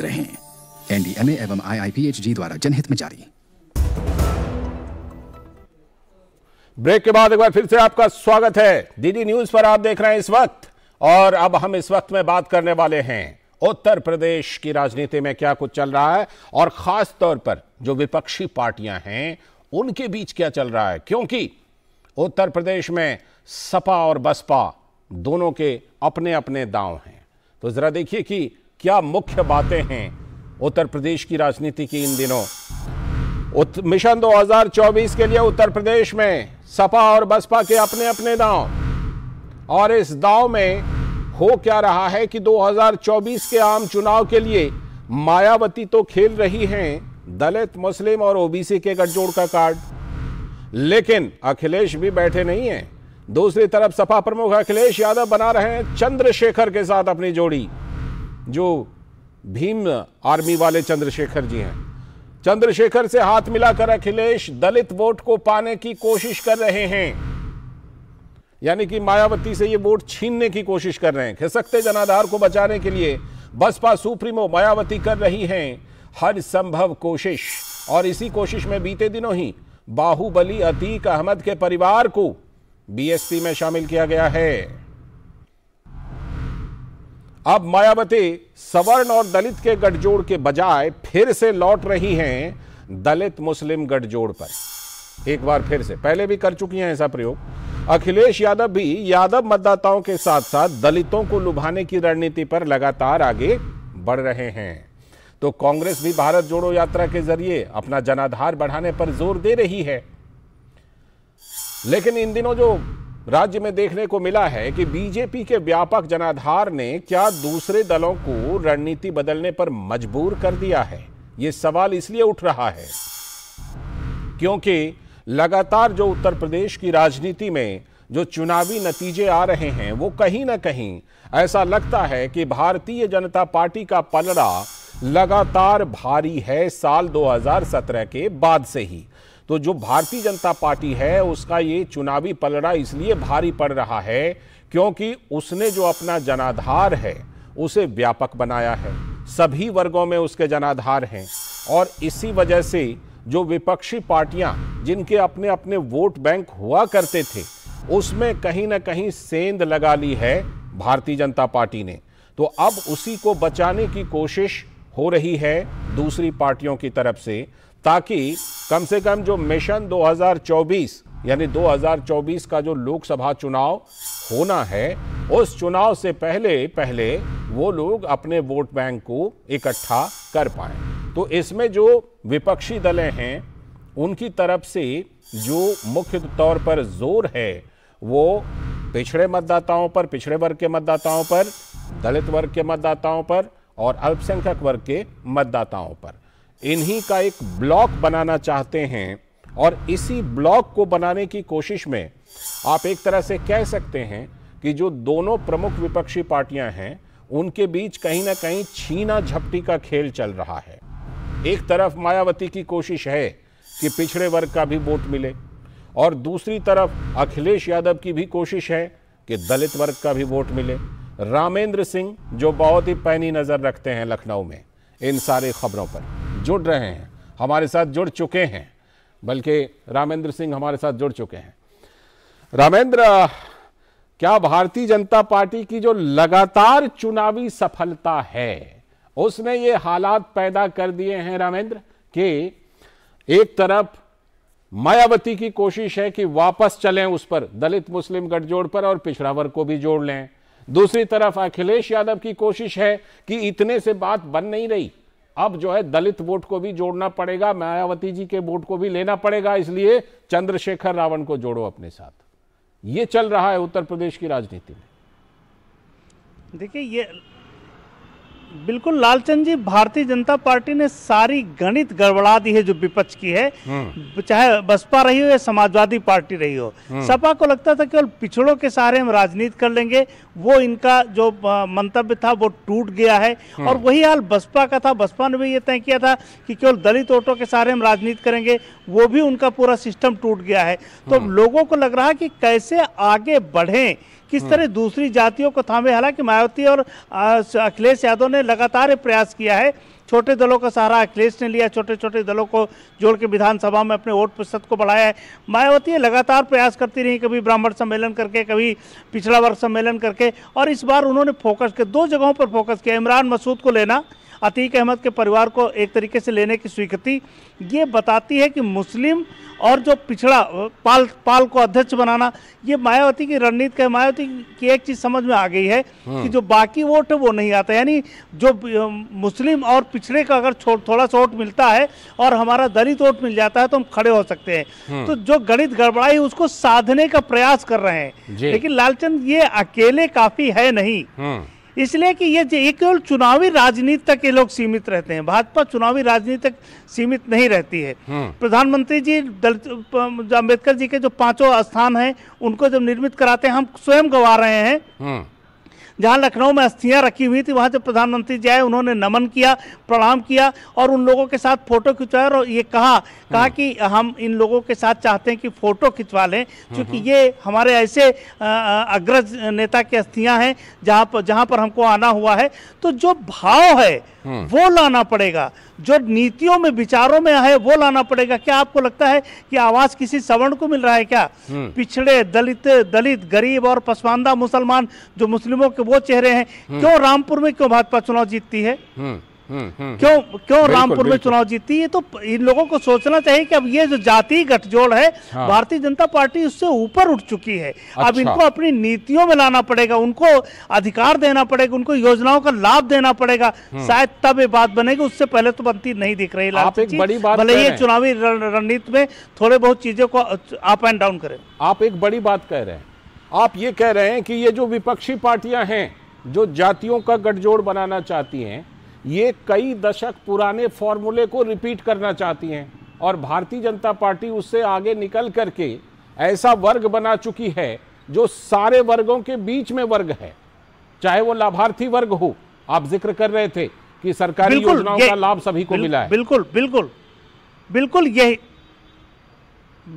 रहे एनडीएमए एवं आईआईपीएचजी द्वारा जनहित में जारी ब्रेक के बाद एक बार फिर से आपका स्वागत है डीडी न्यूज पर आप देख रहे हैं इस वक्त और अब हम इस वक्त में बात करने वाले हैं उत्तर प्रदेश की राजनीति में क्या कुछ चल रहा है और खास तौर पर जो विपक्षी पार्टियां हैं उनके बीच क्या चल रहा है क्योंकि उत्तर प्रदेश में सपा और बसपा दोनों के अपने अपने दांव हैं तो जरा देखिए कि क्या मुख्य बातें हैं उत्तर प्रदेश की राजनीति की इन दिनों मिशन 2024 के लिए उत्तर प्रदेश में सपा और बसपा के अपने अपने दांव और इस दांव में हो क्या रहा है कि 2024 के आम चुनाव के लिए मायावती तो खेल रही हैं दलित मुस्लिम और ओबीसी के गठजोड़ का कार्ड लेकिन अखिलेश भी बैठे नहीं हैं दूसरी तरफ सपा प्रमुख अखिलेश यादव बना रहे हैं चंद्रशेखर के साथ अपनी जोड़ी जो भीम आर्मी वाले चंद्रशेखर जी हैं चंद्रशेखर से हाथ मिलाकर अखिलेश दलित वोट को पाने की कोशिश कर रहे हैं यानी कि मायावती से ये वोट छीनने की कोशिश कर रहे हैं खिसकते जनाधार को बचाने के लिए बसपा सुप्रीमो मायावती कर रही हैं हर संभव कोशिश और इसी कोशिश में बीते दिनों ही बाहुबली अतीक अहमद के परिवार को बीएसपी में शामिल किया गया है अब मायावती सवर्ण और दलित के गठजोड़ के बजाय फिर से लौट रही हैं दलित मुस्लिम गठजोड़ पर एक बार फिर से पहले भी कर चुकी हैं ऐसा प्रयोग अखिलेश यादव भी यादव मतदाताओं के साथ साथ दलितों को लुभाने की रणनीति पर लगातार आगे बढ़ रहे हैं तो कांग्रेस भी भारत जोड़ो यात्रा के जरिए अपना जनाधार बढ़ाने पर जोर दे रही है लेकिन इन दिनों जो राज्य में देखने को मिला है कि बीजेपी के व्यापक जनाधार ने क्या दूसरे दलों को रणनीति बदलने पर मजबूर कर दिया है ये सवाल इसलिए उठ रहा है क्योंकि लगातार जो उत्तर प्रदेश की राजनीति में जो चुनावी नतीजे आ रहे हैं वो कहीं ना कहीं ऐसा लगता है कि भारतीय जनता पार्टी का पलड़ा लगातार भारी है साल 2017 के बाद से ही तो जो भारतीय जनता पार्टी है उसका ये चुनावी पलड़ा इसलिए भारी पड़ रहा है क्योंकि उसने जो अपना जनाधार है उसे व्यापक बनाया है सभी वर्गों में उसके जनाधार हैं और इसी वजह से जो विपक्षी पार्टियां जिनके अपने अपने वोट बैंक हुआ करते थे उसमें कहीं ना कहीं सेंध लगा ली है भारतीय जनता पार्टी ने तो अब उसी को बचाने की कोशिश हो रही है दूसरी पार्टियों की तरफ से ताकि कम से कम जो मिशन 2024 यानी 2024 का जो लोकसभा चुनाव होना है उस चुनाव से पहले पहले वो लोग अपने वोट बैंक को इकट्ठा कर पाए तो इसमें जो विपक्षी दलें हैं उनकी तरफ से जो मुख्य तौर पर जोर है वो पिछड़े मतदाताओं पर पिछड़े वर्ग के मतदाताओं पर दलित वर्ग के मतदाताओं पर और अल्पसंख्यक वर्ग के मतदाताओं पर इन्हीं का एक ब्लॉक बनाना चाहते हैं और इसी ब्लॉक को बनाने की कोशिश में आप एक तरह से कह सकते हैं कि जो दोनों प्रमुख विपक्षी पार्टियां हैं उनके बीच कहीं ना कहीं छीना झपटी का खेल चल रहा है एक तरफ मायावती की कोशिश है कि पिछड़े वर्ग का भी वोट मिले और दूसरी तरफ अखिलेश यादव की भी कोशिश है कि दलित वर्ग का भी वोट मिले रामेंद्र सिंह जो बहुत ही पैनी नज़र रखते हैं लखनऊ में इन सारी खबरों पर जुड़ रहे हैं हमारे साथ जुड़ चुके हैं बल्कि रामेंद्र सिंह हमारे साथ जुड़ चुके हैं रामेंद्र क्या भारतीय जनता पार्टी की जो लगातार चुनावी सफलता है उसने ये हालात पैदा कर दिए हैं रामेंद्र कि एक तरफ मायावती की कोशिश है कि वापस चलें उस पर दलित मुस्लिम गठजोड़ पर और पिछड़ा वर्ग को भी जोड़ लें दूसरी तरफ अखिलेश यादव की कोशिश है कि इतने से बात बन नहीं रही अब जो है दलित वोट को भी जोड़ना पड़ेगा मायावती जी के वोट को भी लेना पड़ेगा इसलिए चंद्रशेखर रावण को जोड़ो अपने साथ ये चल रहा है उत्तर प्रदेश की राजनीति में देखिए ये बिल्कुल लालचंद जी भारतीय जनता पार्टी ने सारी गणित गड़बड़ा दी है जो विपक्ष की है हम्म। चाहे बसपा रही हो या समाजवादी पार्टी रही हो हम्म। सपा को लगता था केवल पिछड़ों के सहारे हम राजनीति कर लेंगे वो इनका जो मंतव्य था वो टूट गया है हम्म। और वही हाल बसपा का था बसपा ने भी ये तय किया था कि केवल दलित वोटों के सहारे हम राजनीति करेंगे वो भी उनका पूरा सिस्टम टूट गया है तो लोगों को लग रहा है कि कैसे आगे बढ़ें किस तरह दूसरी जातियों को थामे हालांकि मायावती और अखिलेश यादव ने लगातार प्रयास किया है छोटे दलों का सहारा अखिलेश ने लिया छोटे छोटे दलों को जोड़ के विधानसभा में अपने वोट प्रतिशत को बढ़ाया है मायावती लगातार प्रयास करती रही कभी ब्राह्मण सम्मेलन करके कभी पिछड़ा वर्ग सम्मेलन करके और इस बार उन्होंने फोकस के दो जगहों पर फोकस किया इमरान मसूद को लेना अतीक अहमद के परिवार को एक तरीके से लेने की स्वीकृति ये बताती है कि मुस्लिम और जो पिछड़ा पाल पाल को अध्यक्ष बनाना ये मायावती की रणनीति का मायावती की एक चीज समझ में आ गई है हाँ। कि जो बाकी वोट है वो नहीं आता यानी जो मुस्लिम और पिछड़े का अगर थोड़ा सा वोट मिलता है और हमारा दलित वोट मिल जाता है तो हम खड़े हो सकते हैं हाँ। तो जो गणित गड़बड़ाई उसको साधने का प्रयास कर रहे हैं लेकिन लालचंद ये अकेले काफी है नहीं हाँ। इसलिए कि ये ये केवल चुनावी राजनीति तक ये लोग सीमित रहते हैं भाजपा चुनावी राजनीति तक सीमित नहीं रहती है हम्म। प्रधानमंत्री जी दलित अम्बेडकर जी के जो पांचों स्थान हैं उनको जब निर्मित कराते हैं हम स्वयं गवा रहे हैं हम्म। जहाँ लखनऊ में अस्थियाँ रखी हुई थी वहाँ जब प्रधानमंत्री जी आए उन्होंने नमन किया प्रणाम किया और उन लोगों के साथ फ़ोटो खिंचवाया और ये कहा कहा कि हम इन लोगों के साथ चाहते हैं कि फ़ोटो खिंचवा लें क्योंकि हम्म। ये हमारे ऐसे अग्रज नेता की अस्थियाँ हैं जहाँ पर जहाँ पर हमको आना हुआ है तो जो भाव है वो लाना पड़ेगा जो नीतियों में विचारों में है वो लाना पड़ेगा क्या आपको लगता है कि आवाज किसी सवर्ण को मिल रहा है क्या हम्म। पिछड़े दलित दलित गरीब और पसमानदा मुसलमान जो मुस्लिमों के वो चेहरे हैं हम्म। क्यों रामपुर में क्यों भाजपा चुनाव जीतती है हम्म। हम्म, हम्म। क्यों क्यों रामपुर में चुनाव जीती है तो इन लोगों को सोचना चाहिए कि अब ये जो जाति गठजोड़ है हाँ। भारतीय जनता पार्टी उससे ऊपर उठ चुकी है अच्छा। अब इनको अपनी नीतियों में लाना पड़ेगा उनको अधिकार देना पड़ेगा उनको योजनाओं का लाभ देना पड़ेगा हम्म। शायद तब ये बात बनेगी उससे पहले तो बनती नहीं दिख रही है बड़ी बात भले ये चुनावी रणनीति में थोड़े बहुत चीजों को अप एंड डाउन करें आप एक बड़ी बात कह रहे हैं आप ये कह रहे हैं कि ये जो विपक्षी पार्टियां हैं जो जातियों का गठजोड़ बनाना चाहती हैं ये कई दशक पुराने फॉर्मूले को रिपीट करना चाहती हैं और भारतीय जनता पार्टी उससे आगे निकल करके ऐसा वर्ग बना चुकी है जो सारे वर्गों के बीच में वर्ग है चाहे वो लाभार्थी वर्ग हो आप जिक्र कर रहे थे कि सरकारी योजनाओं का लाभ सभी को मिला है बिल्कुल बिल्कुल बिल्कुल यही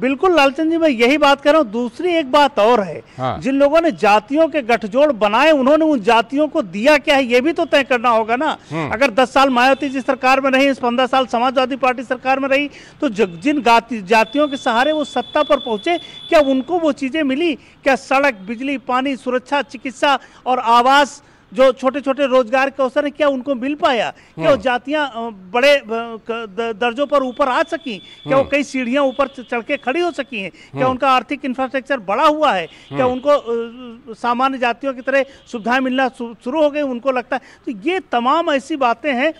बिल्कुल लालचंद जी मैं यही बात कर रहा हूँ दूसरी एक बात और है हाँ। जिन लोगों ने जातियों के गठजोड़ बनाए उन्होंने उन जातियों को दिया क्या है ये भी तो तय करना होगा ना हम्म। अगर 10 साल मायावती जी सरकार में रही पंद्रह साल समाजवादी पार्टी सरकार में रही तो जिन जातियों के सहारे वो सत्ता पर पहुंचे क्या उनको वो चीजें मिली क्या सड़क बिजली पानी सुरक्षा चिकित्सा और आवास जो छोटे छोटे रोजगार के अवसर हैं क्या उनको मिल पाया क्या हम्म। जातियां बड़े दर्जों पर ऊपर आ सकी क्या वो हम्म। कई सीढ़ियां ऊपर चढ़ के खड़ी हो सकी हैं क्या हम्म। उनका आर्थिक इंफ्रास्ट्रक्चर बड़ा हुआ है क्या उनको सामान्य जातियों की तरह सुविधाएं मिलना शुरू हो गई उनको लगता है तो ये तमाम ऐसी बातें हैं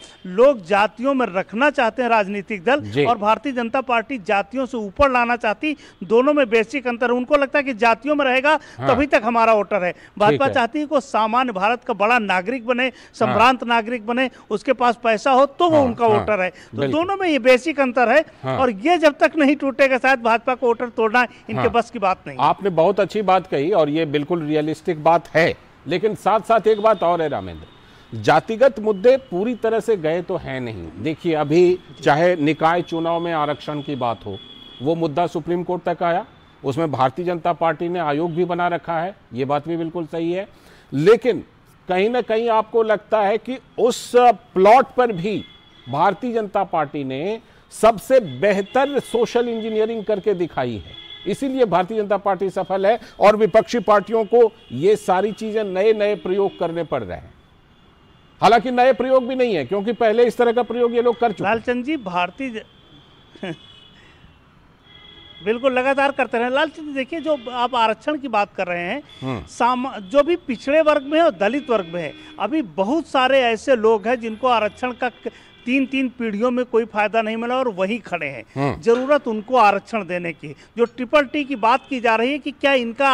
लोग जातियों में रखना चाहते हैं राजनीतिक दल और भारतीय जनता पार्टी जातियों से ऊपर लाना चाहती दोनों में बेसिक अंतर उनको लगता है कि जातियों में रहेगा हाँ। तभी तक हमारा वोटर है भाजपा चाहती है को सामान्य भारत का बड़ा नागरिक बने हाँ। संभ्रांत हाँ। नागरिक बने उसके पास पैसा हो तो वो हाँ, उनका हाँ, वोटर है तो दोनों में ये बेसिक अंतर है हाँ, और ये जब तक नहीं टूटेगा शायद भाजपा को वोटर तोड़ना इनके बस की बात नहीं आपने बहुत अच्छी बात कही और ये बिल्कुल रियलिस्टिक बात है लेकिन साथ साथ एक बात और है रामेंद्र जातिगत मुद्दे पूरी तरह से गए तो है नहीं देखिए अभी चाहे निकाय चुनाव में आरक्षण की बात हो वो मुद्दा सुप्रीम कोर्ट तक आया उसमें भारतीय जनता पार्टी ने आयोग भी बना रखा है ये बात भी बिल्कुल सही है लेकिन कहीं ना कहीं आपको लगता है कि उस प्लॉट पर भी भारतीय जनता पार्टी ने सबसे बेहतर सोशल इंजीनियरिंग करके दिखाई है इसीलिए भारतीय जनता पार्टी सफल है और विपक्षी पार्टियों को ये सारी चीज़ें नए नए प्रयोग करने पड़ रहे हैं हालांकि नए प्रयोग भी नहीं है क्योंकि पहले इस तरह का प्रयोग ये लोग कर चुके लालचंद जी भारतीय बिल्कुल लगातार करते रहे लाल चंद देखिए जो आप आरक्षण की बात कर रहे हैं हम्म। साम जो भी पिछड़े वर्ग में है और दलित वर्ग में है अभी बहुत सारे ऐसे लोग हैं जिनको आरक्षण का तीन तीन पीढ़ियों में कोई फायदा नहीं मिला और वही खड़े हैं हम्म। जरूरत उनको आरक्षण देने की जो ट्रिपल टी की बात की जा रही है कि क्या इनका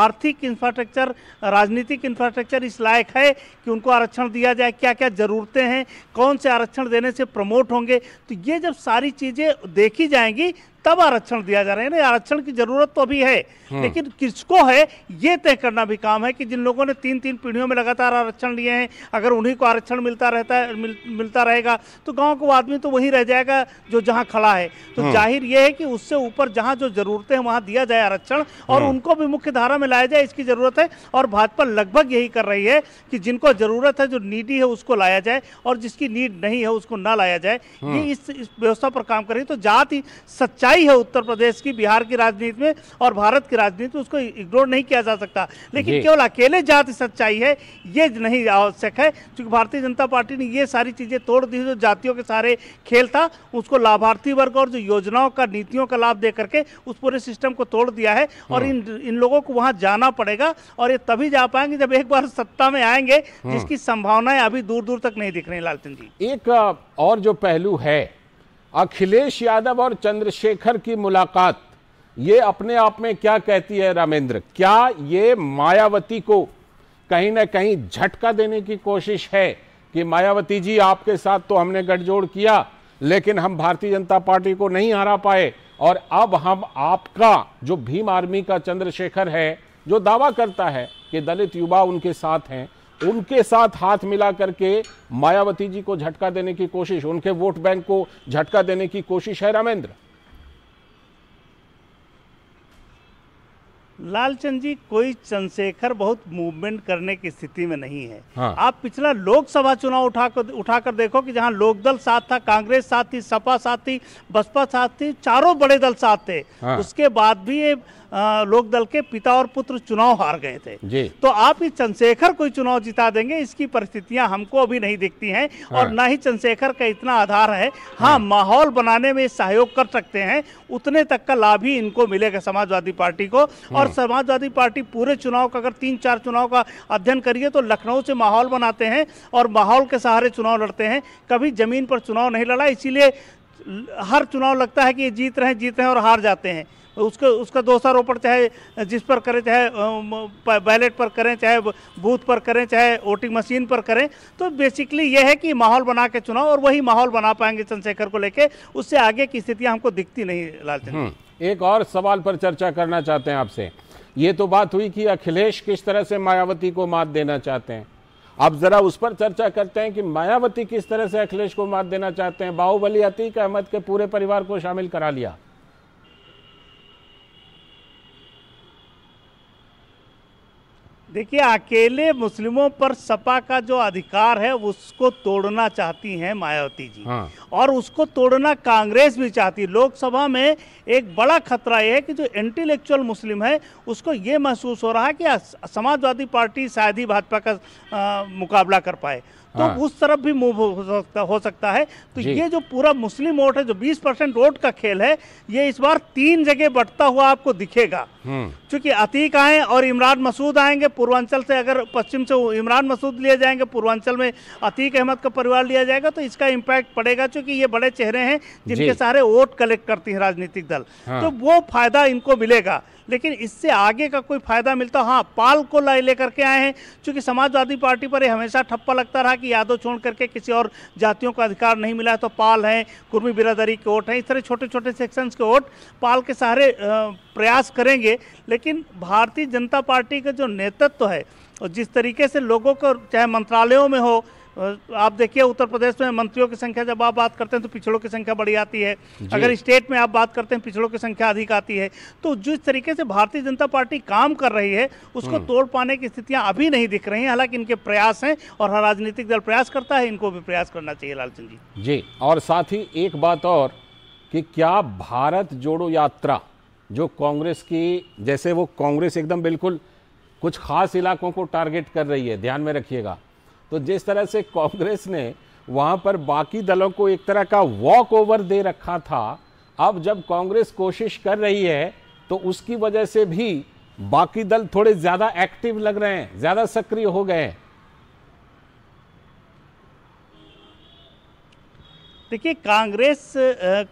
आर्थिक इंफ्रास्ट्रक्चर राजनीतिक इंफ्रास्ट्रक्चर इस लायक है कि उनको आरक्षण दिया जाए क्या क्या जरूरतें हैं कौन से आरक्षण देने से प्रमोट होंगे तो ये जब सारी चीज़ें देखी जाएंगी तब आरक्षण दिया जा रहा है यानी आरक्षण की जरूरत तो अभी है हम्म। लेकिन किसको है ये तय करना भी काम है कि जिन लोगों ने तीन तीन पीढ़ियों में लगातार आरक्षण लिए हैं अगर उन्हीं को आरक्षण मिलता रहता है मिल, मिलता रहेगा तो गाँव को आदमी तो वही रह जाएगा जो जहाँ खड़ा है तो हम्म। जाहिर यह है कि उससे ऊपर जहाँ जो जरूरतें हैं वहाँ दिया जाए आरक्षण और हम्म। उनको भी मुख्य धारा में लाया जाए इसकी जरूरत है और भाजपा लगभग यही कर रही है कि जिनको जरूरत है जो नीडी है उसको लाया जाए और जिसकी नीड नहीं है उसको ना लाया जाए ये इस व्यवस्था पर काम कर रही है तो जाति सच्चाई लड़ाई है उत्तर प्रदेश की बिहार की राजनीति में और भारत की राजनीति में उसको इग्नोर नहीं किया जा सकता लेकिन केवल अकेले जाति सच्चाई है ये नहीं आवश्यक है क्योंकि भारतीय जनता पार्टी ने ये सारी चीज़ें तोड़ दी जो जातियों के सारे खेल था उसको लाभार्थी वर्ग और जो योजनाओं का नीतियों का लाभ दे करके उस पूरे सिस्टम को तोड़ दिया है और हाँ। इन इन लोगों को वहाँ जाना पड़ेगा और ये तभी जा पाएंगे जब एक बार सत्ता में आएंगे हाँ। जिसकी संभावनाएं अभी दूर दूर तक नहीं दिख रही लालचंद जी एक और जो पहलू है अखिलेश यादव और चंद्रशेखर की मुलाकात ये अपने आप में क्या कहती है रामेंद्र क्या ये मायावती को कहीं ना कहीं झटका देने की कोशिश है कि मायावती जी आपके साथ तो हमने गठजोड़ किया लेकिन हम भारतीय जनता पार्टी को नहीं हरा पाए और अब हम आपका जो भीम आर्मी का चंद्रशेखर है जो दावा करता है कि दलित युवा उनके साथ हैं उनके साथ हाथ मिला करके मायावती जी को झटका देने की कोशिश उनके वोट बैंक को झटका देने की कोशिश है रामेंद्र लालचंद जी कोई चंद्रशेखर बहुत मूवमेंट करने की स्थिति में नहीं है हाँ। आप पिछला लोकसभा चुनाव उठाकर उठाकर देखो कि जहां लोकदल साथ था कांग्रेस साथ थी सपा साथ थी बसपा साथ थी चारों बड़े दल साथ थे हाँ। उसके बाद भी ये लोक दल के पिता और पुत्र चुनाव हार गए थे तो आप ही चंद्रशेखर को चुनाव जिता देंगे इसकी परिस्थितियां हमको अभी नहीं दिखती हैं हाँ। और ना ही चंद्रशेखर का इतना आधार है हाँ, हाँ माहौल बनाने में सहयोग कर सकते हैं उतने तक का लाभ ही इनको मिलेगा समाजवादी पार्टी को हाँ। और समाजवादी पार्टी पूरे चुनाव का अगर तीन चार चुनाव का अध्ययन करिए तो लखनऊ से माहौल बनाते हैं और माहौल के सहारे चुनाव लड़ते हैं कभी जमीन पर चुनाव नहीं लड़ा इसीलिए हर चुनाव लगता है कि ये जीत रहे हैं जीत रहे हैं और हार जाते हैं उसका उसका दोषारोपण चाहे जिस पर करें चाहे बैलेट पर करें चाहे बूथ पर करें चाहे वोटिंग मशीन पर करें तो बेसिकली यह है कि माहौल बना के चुनाव और वही माहौल बना पाएंगे चंद्रशेखर को लेकर उससे आगे की स्थितियाँ हमको दिखती नहीं लालचंद हम्म, एक और सवाल पर चर्चा करना चाहते हैं आपसे ये तो बात हुई कि अखिलेश किस तरह से मायावती को मात देना चाहते हैं अब जरा उस पर चर्चा करते हैं कि मायावती किस तरह से अखिलेश को मात देना चाहते हैं बाहुबली अतीक अहमद के पूरे परिवार को शामिल करा लिया देखिए अकेले मुस्लिमों पर सपा का जो अधिकार है उसको तोड़ना चाहती हैं मायावती जी हाँ। और उसको तोड़ना कांग्रेस भी चाहती है लोकसभा में एक बड़ा खतरा यह है कि जो इंटेलेक्चुअल मुस्लिम है उसको ये महसूस हो रहा है कि समाजवादी पार्टी शायद ही भाजपा का आ, मुकाबला कर पाए तो हाँ। उस तरफ भी मूव हो सकता हो सकता है तो ये जो पूरा मुस्लिम वोट है जो 20 परसेंट वोट का खेल है ये इस बार तीन जगह बढ़ता हुआ आपको दिखेगा क्योंकि हम्म। अतीक आए और इमरान मसूद आएंगे पूर्वांचल से अगर पश्चिम से इमरान मसूद लिए जाएंगे पूर्वांचल में अतीक अहमद का परिवार लिया जाएगा तो इसका इम्पैक्ट पड़ेगा क्योंकि ये बड़े चेहरे हैं जिनके सारे वोट कलेक्ट करती है राजनीतिक दल हाँ। तो वो फायदा इनको मिलेगा लेकिन इससे आगे का कोई फायदा मिलता हाँ पाल को लाई लेकर के आए हैं क्योंकि समाजवादी पार्टी पर हमेशा ठप्पा लगता रहा कि कि यादव छोड़ करके किसी और जातियों को अधिकार नहीं मिला तो पाल हैं कुर्मी बिरादरी के वोट हैं इस तरह छोटे छोटे सेक्शंस के वोट पाल के सहारे प्रयास करेंगे लेकिन भारतीय जनता पार्टी का जो नेतृत्व तो है और जिस तरीके से लोगों को चाहे मंत्रालयों में हो आप देखिए उत्तर प्रदेश में मंत्रियों की संख्या जब आप बात करते हैं तो पिछड़ों की संख्या बढ़ी आती है अगर स्टेट में आप बात करते हैं पिछड़ों की संख्या अधिक आती है तो जिस तरीके से भारतीय जनता पार्टी काम कर रही है उसको हम्म। तोड़ पाने की स्थितियां अभी नहीं दिख रही हैं हालांकि इनके प्रयास हैं और हर राजनीतिक दल प्रयास करता है इनको भी प्रयास करना चाहिए लालचंद जी जी और साथ ही एक बात और कि क्या भारत जोड़ो यात्रा जो कांग्रेस की जैसे वो कांग्रेस एकदम बिल्कुल कुछ खास इलाकों को टारगेट कर रही है ध्यान में रखिएगा तो जिस तरह से कांग्रेस ने वहाँ पर बाकी दलों को एक तरह का वॉक ओवर दे रखा था अब जब कांग्रेस कोशिश कर रही है तो उसकी वजह से भी बाकी दल थोड़े ज़्यादा एक्टिव लग रहे हैं ज़्यादा सक्रिय हो गए हैं देखिए कांग्रेस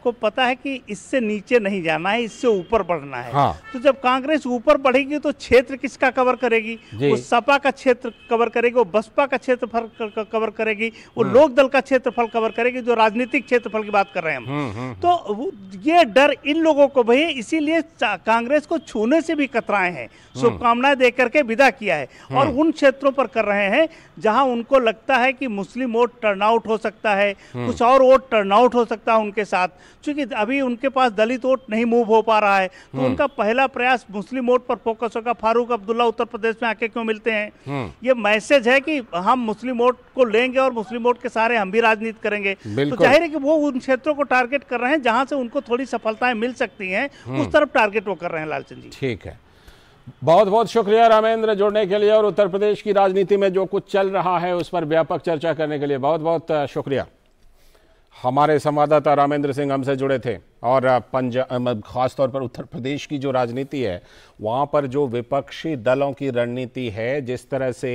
को पता है कि इससे नीचे नहीं जाना है इससे ऊपर बढ़ना है हाँ। तो जब कांग्रेस ऊपर बढ़ेगी तो क्षेत्र किसका कवर करेगी वो सपा का क्षेत्र कवर करेगी वो बसपा का क्षेत्रफल कवर करेगी वो हम्म। लोक दल का क्षेत्रफल कवर करेगी जो राजनीतिक क्षेत्रफल की बात कर रहे हैं हम हम्म, हम्म, तो ये डर इन लोगों को भाई इसीलिए कांग्रेस को छूने से भी कतराए हैं शुभकामनाएं दे करके विदा किया है और उन क्षेत्रों पर कर रहे हैं जहां उनको लगता है कि मुस्लिम वोट टर्नआउट हो सकता है कुछ और वोट वोट टर्नआउट हो सकता है उनके साथ क्योंकि अभी उनके पास दलित वोट नहीं मूव हो पा रहा है तो हम्म। उनका पहला प्रयास मुस्लिम वोट पर फोकस होगा फारूक अब्दुल्ला उत्तर प्रदेश में आके क्यों मिलते हैं हम्म। ये मैसेज है कि हम मुस्लिम वोट को लेंगे और मुस्लिम वोट के सहारे हम भी राजनीति करेंगे तो जाहिर है कि वो उन क्षेत्रों को टारगेट कर रहे हैं जहाँ से उनको थोड़ी सफलताएं मिल सकती हैं हम्म। उस तरफ टारगेट वो कर रहे हैं लालचंद जी ठीक है बहुत बहुत शुक्रिया रामेंद्र जुड़ने के लिए और उत्तर प्रदेश की राजनीति में जो कुछ चल रहा है उस पर व्यापक चर्चा करने के लिए बहुत बहुत शुक्रिया हमारे संवाददाता रामेंद्र सिंह हमसे जुड़े थे और पंजाब खासतौर पर उत्तर प्रदेश की जो राजनीति है वहाँ पर जो विपक्षी दलों की रणनीति है जिस तरह से